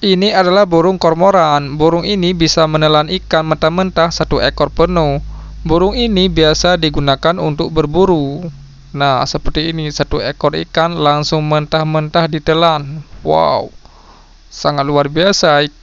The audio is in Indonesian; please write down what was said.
Ini adalah burung kormoran. Burung ini bisa menelan ikan mentah-mentah satu ekor penuh. Burung ini biasa digunakan untuk berburu. Nah, seperti ini satu ekor ikan langsung mentah-mentah ditelan. Wow. Sangat luar biasa